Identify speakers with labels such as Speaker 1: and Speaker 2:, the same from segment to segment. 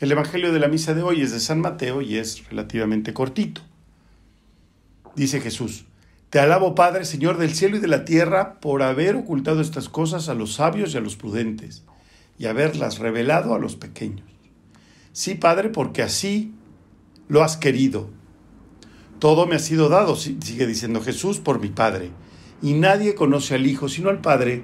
Speaker 1: El Evangelio de la Misa de hoy es de San Mateo y es relativamente cortito. Dice Jesús, Te alabo Padre, Señor del cielo y de la tierra, por haber ocultado estas cosas a los sabios y a los prudentes, y haberlas revelado a los pequeños. Sí, Padre, porque así lo has querido. Todo me ha sido dado, sigue diciendo Jesús, por mi Padre. Y nadie conoce al Hijo sino al Padre,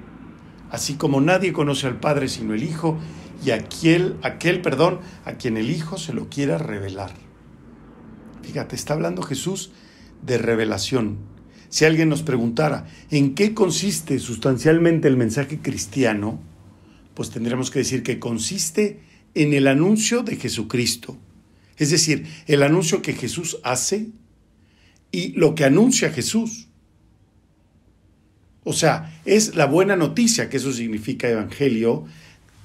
Speaker 1: así como nadie conoce al Padre sino el Hijo, y aquel, aquel, perdón, a quien el Hijo se lo quiera revelar. Fíjate, está hablando Jesús de revelación. Si alguien nos preguntara en qué consiste sustancialmente el mensaje cristiano, pues tendríamos que decir que consiste en el anuncio de Jesucristo. Es decir, el anuncio que Jesús hace y lo que anuncia Jesús. O sea, es la buena noticia, que eso significa evangelio,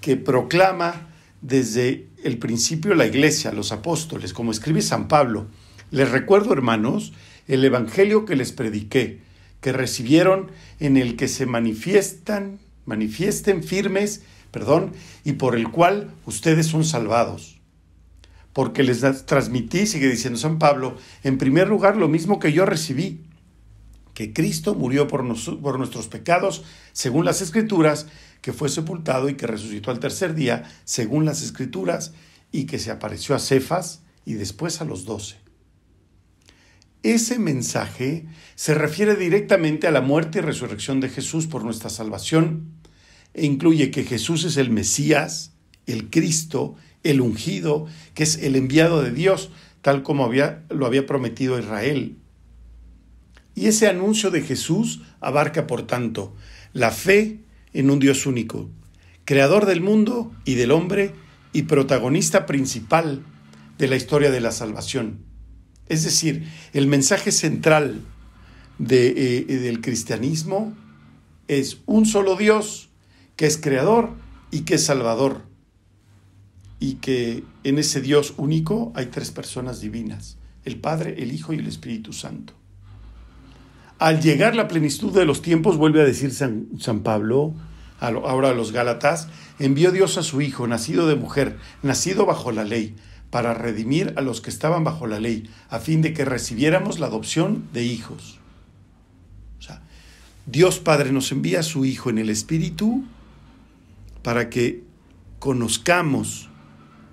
Speaker 1: que proclama desde el principio la iglesia, los apóstoles, como escribe San Pablo. Les recuerdo, hermanos, el Evangelio que les prediqué, que recibieron en el que se manifiestan, manifiesten firmes, perdón, y por el cual ustedes son salvados. Porque les transmití, sigue diciendo San Pablo, en primer lugar lo mismo que yo recibí, que Cristo murió por, por nuestros pecados, según las Escrituras, que fue sepultado y que resucitó al tercer día, según las Escrituras, y que se apareció a Cefas y después a los doce. Ese mensaje se refiere directamente a la muerte y resurrección de Jesús por nuestra salvación e incluye que Jesús es el Mesías, el Cristo, el ungido, que es el enviado de Dios, tal como había, lo había prometido Israel. Y ese anuncio de Jesús abarca, por tanto, la fe en un Dios único, creador del mundo y del hombre y protagonista principal de la historia de la salvación. Es decir, el mensaje central eh, del cristianismo es un solo Dios que es creador y que es salvador. Y que en ese Dios único hay tres personas divinas, el Padre, el Hijo y el Espíritu Santo. Al llegar la plenitud de los tiempos, vuelve a decir San, Pablo, ahora a los Gálatas, envió Dios a su Hijo, nacido de mujer, nacido bajo la ley, para redimir a los que estaban bajo la ley, a fin de que recibiéramos la adopción de hijos. Dios Padre nos envía a su Hijo en el Espíritu para que conozcamos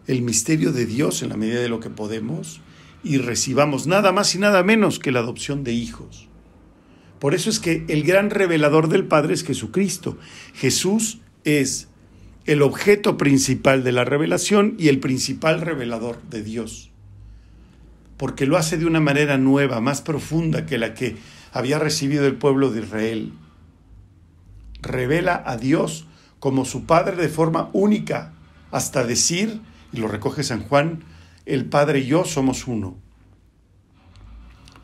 Speaker 1: el misterio de Dios en la medida de lo que podemos y recibamos nada más y nada menos que la adopción de hijos. Por eso es que el gran revelador del Padre es Jesucristo. Jesús es el objeto principal de la revelación y el principal revelador de Dios. Porque lo hace de una manera nueva, más profunda que la que había recibido el pueblo de Israel. Revela a Dios como su Padre de forma única, hasta decir, y lo recoge San Juan, el Padre y yo somos uno.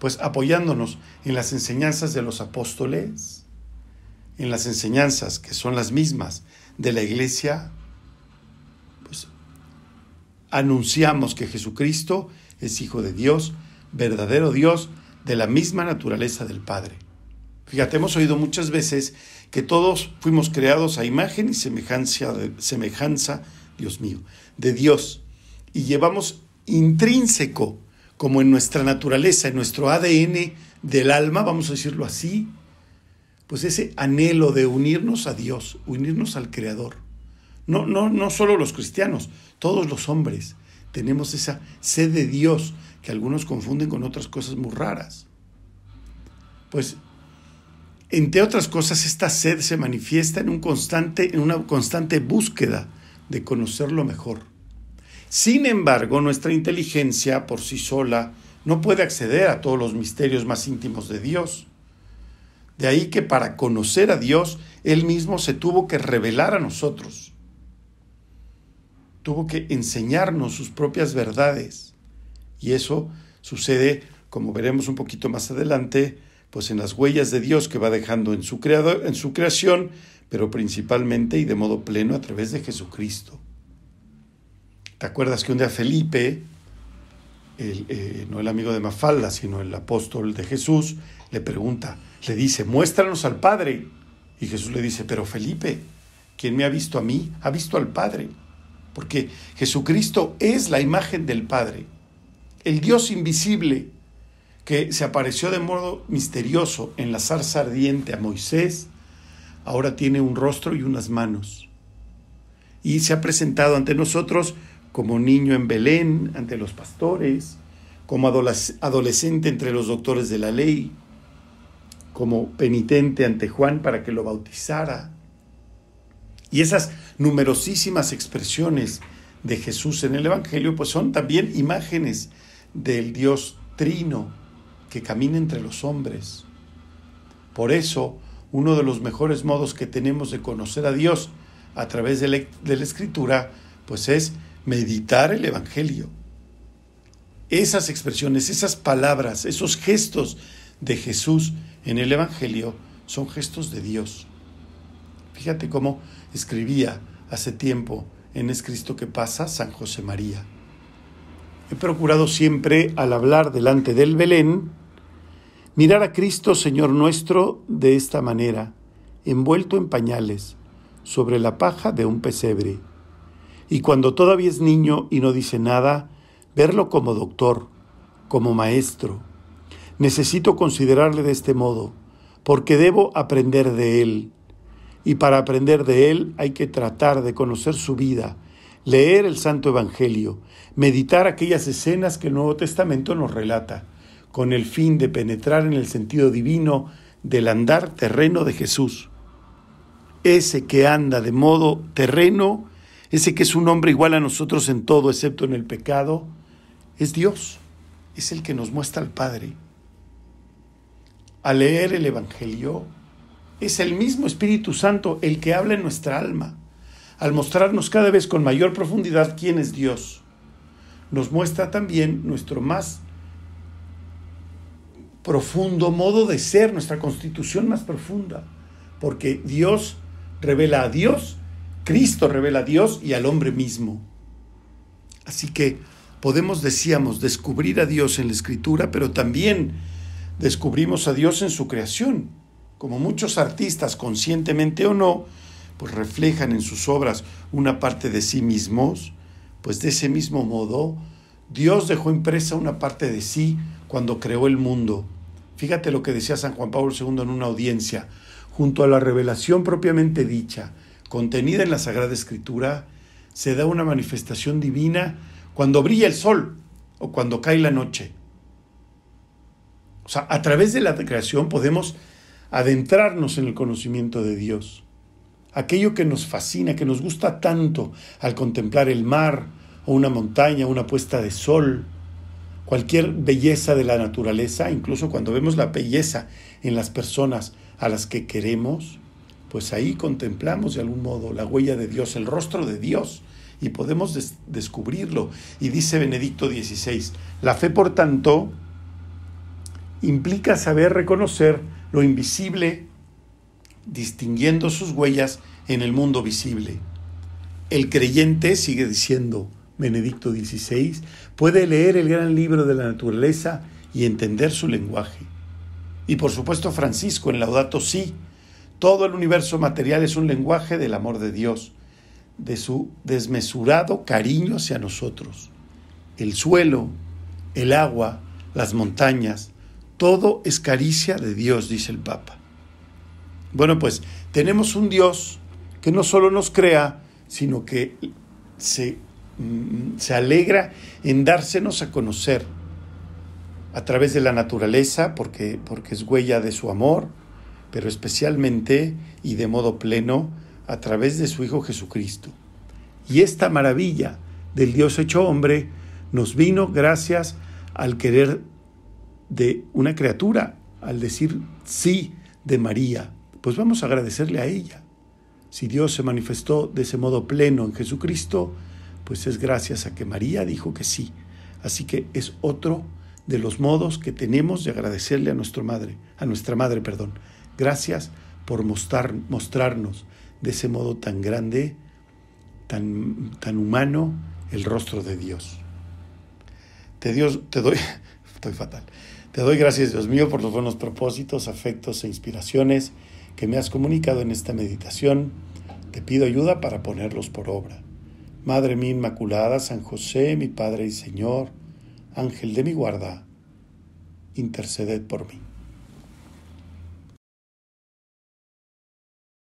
Speaker 1: Pues apoyándonos en las enseñanzas de los apóstoles, en las enseñanzas que son las mismas de la iglesia, pues anunciamos que Jesucristo es Hijo de Dios, verdadero Dios, de la misma naturaleza del Padre. Fíjate, hemos oído muchas veces que todos fuimos creados a imagen y semejanza, semejanza, Dios mío, de Dios. Y llevamos intrínseco como en nuestra naturaleza, en nuestro ADN del alma, vamos a decirlo así, pues ese anhelo de unirnos a Dios, unirnos al Creador. No, no, no solo los cristianos, todos los hombres tenemos esa sed de Dios que algunos confunden con otras cosas muy raras. Pues, entre otras cosas, esta sed se manifiesta en, un constante, en una constante búsqueda de conocerlo mejor sin embargo, nuestra inteligencia por sí sola no puede acceder a todos los misterios más íntimos de Dios. De ahí que para conocer a Dios, Él mismo se tuvo que revelar a nosotros. Tuvo que enseñarnos sus propias verdades. Y eso sucede, como veremos un poquito más adelante, pues en las huellas de Dios que va dejando en su, creador, en su creación, pero principalmente y de modo pleno a través de Jesucristo. ¿Te acuerdas que un día Felipe, eh, no el amigo de Mafalda, sino el apóstol de Jesús, le pregunta, le dice, muéstranos al Padre. Y Jesús le dice, pero Felipe, ¿quién me ha visto a mí, ha visto al Padre. Porque Jesucristo es la imagen del Padre, el Dios invisible que se apareció de modo misterioso en la zarza ardiente a Moisés, ahora tiene un rostro y unas manos. Y se ha presentado ante nosotros como niño en Belén ante los pastores, como adolescente entre los doctores de la ley, como penitente ante Juan para que lo bautizara. Y esas numerosísimas expresiones de Jesús en el Evangelio, pues son también imágenes del Dios Trino que camina entre los hombres. Por eso, uno de los mejores modos que tenemos de conocer a Dios a través de la e-, Escritura, pues es meditar el Evangelio. Esas expresiones, esas palabras, esos gestos de Jesús en el Evangelio son gestos de Dios. Fíjate cómo escribía hace tiempo en Es Cristo que pasa San José María. He procurado siempre, al hablar delante del Belén, mirar a Cristo, Señor nuestro, de esta manera, envuelto en pañales, sobre la paja de un pesebre y cuando todavía es niño y no dice nada, verlo como doctor, como maestro. Necesito considerarle de este modo, porque debo aprender de él. Y para aprender de él hay que tratar de conocer su vida, leer el Santo Evangelio, meditar aquellas escenas que el Nuevo Testamento nos relata, con el fin de penetrar en el sentido divino del andar terreno de Jesús. Ese que anda de modo terreno ese que es un hombre igual a nosotros en todo excepto en el pecado, es Dios, es el que nos muestra al Padre. Al leer el Evangelio, es el mismo Espíritu Santo el que habla en nuestra alma, al mostrarnos cada vez con mayor profundidad quién es Dios. Nos muestra también nuestro más profundo modo de ser, nuestra constitución más profunda, porque Dios revela a Dios Cristo revela a Dios y al hombre mismo. Así que podemos, decíamos, descubrir a Dios en la escritura, pero también descubrimos a Dios en su creación, como muchos artistas, conscientemente o no, pues reflejan en sus obras una parte de sí mismos, pues de ese mismo modo, Dios dejó impresa una parte de sí cuando creó el mundo. Fíjate lo que decía San Juan Pablo II en una audiencia, junto a la revelación propiamente dicha, contenida en la Sagrada Escritura, se da una manifestación divina cuando brilla el sol o cuando cae la noche. O sea, a través de la creación podemos adentrarnos en el conocimiento de Dios. Aquello que nos fascina, que nos gusta tanto al contemplar el mar o una montaña, una puesta de sol, cualquier belleza de la naturaleza, incluso cuando vemos la belleza en las personas a las que queremos, pues ahí contemplamos de algún modo la huella de Dios, el rostro de Dios, y podemos descubrirlo. Y dice Benedicto XVI, la fe, por tanto, implica saber reconocer lo invisible, distinguiendo sus huellas en el mundo visible. El creyente, sigue diciendo Benedicto XVI, puede leer el gran libro de la naturaleza y entender su lenguaje. Y por supuesto Francisco en Laudato sí todo el universo material es un lenguaje del amor de Dios, de su desmesurado cariño hacia nosotros. El suelo, el agua, las montañas, todo es caricia de Dios, dice el Papa. Bueno, pues tenemos un Dios que no solo nos crea, sino que se, mm, alegra en dársenos a conocer a través de la naturaleza, porque, porque es huella de su amor, pero especialmente y de modo pleno a través de su Hijo Jesucristo. Y esta maravilla del Dios hecho hombre nos vino gracias al querer de una criatura, al decir sí de María. Pues vamos a agradecerle a ella. Si Dios se manifestó de ese modo pleno en Jesucristo, pues es gracias a que María dijo que sí. Así que es otro de los modos que tenemos de agradecerle a nuestra madre, a nuestra madre, perdón, Gracias por mostrar, mostrarnos de ese modo tan grande, tan, tan humano, el rostro de Dios. Te, Dios, te doy, estoy fatal, te doy gracias Dios mío por los buenos propósitos, afectos e inspiraciones que me has comunicado en esta meditación. Te pido ayuda para ponerlos por obra. Madre mía Inmaculada, San José, mi Padre y Señor, Ángel de mi guarda, interceded por mí.